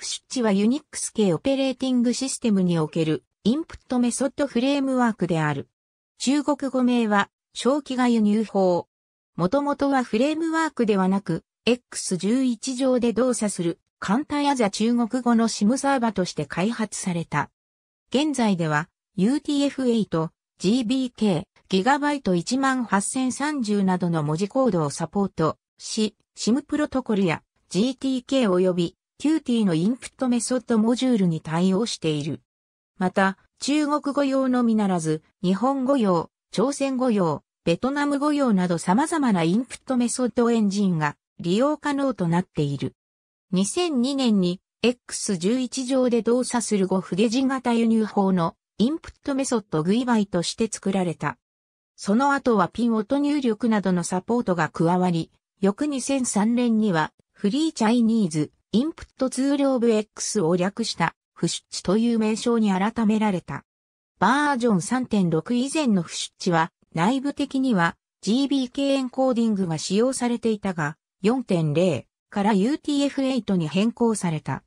フシッチはユニックス系オペレーティングシステムにおけるインプットメソッドフレームワークである。中国語名は、正規が輸入法。もともとはフレームワークではなく、X11 上で動作する簡単やザ中国語の SIM サーバーとして開発された。現在では UTF-8、GBK、GB18030 などの文字コードをサポートし、SIM プロトコルや GTK 及びキューティのインプットメソッドモジュールに対応している。また、中国語用のみならず、日本語用、朝鮮語用、ベトナム語用など様々なインプットメソッドエンジンが利用可能となっている。2002年に X11 上で動作する5筆字型輸入法のインプットメソッドグイバイとして作られた。その後はピン音入力などのサポートが加わり、翌2003年にはフリーチャイニーズインプットツールオブ X を略したフシュッチという名称に改められた。バージョン3.6以前のフシュッチは内部的には GBK エンコーディングが使用されていたが4.0から UTF-8 に変更された。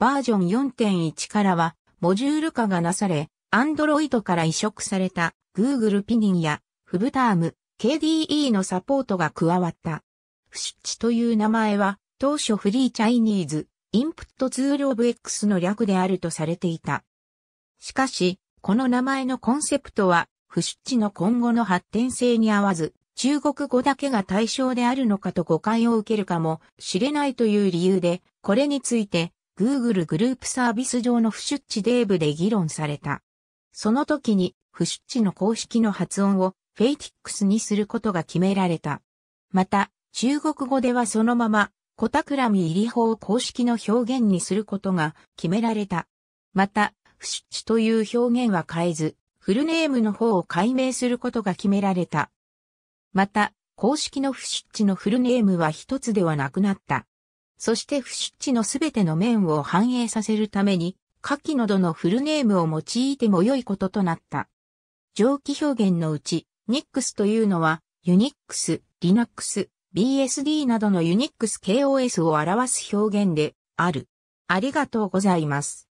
バージョン4.1からはモジュール化がなされ Android から移植された Google ピニンやフブターム KDE のサポートが加わった。フシュッチという名前は当初フリーチャイニーズ、インプットツールオブ X の略であるとされていた。しかし、この名前のコンセプトは、不出地の今後の発展性に合わず、中国語だけが対象であるのかと誤解を受けるかもしれないという理由で、これについて Google グループサービス上の不出地デーブで議論された。その時に不出地の公式の発音をフェイティックスにすることが決められた。また、中国語ではそのままコタクラミ入り法を公式の表現にすることが決められた。また、不出地という表現は変えず、フルネームの方を解明することが決められた。また、公式の不出地のフルネームは一つではなくなった。そして不出地のすべての面を反映させるために、下記などのフルネームを用いても良いこととなった。上記表現のうち、ニックスというのは、ユニックス、リナックス、BSD などのユニックス KOS を表す表現である。ありがとうございます。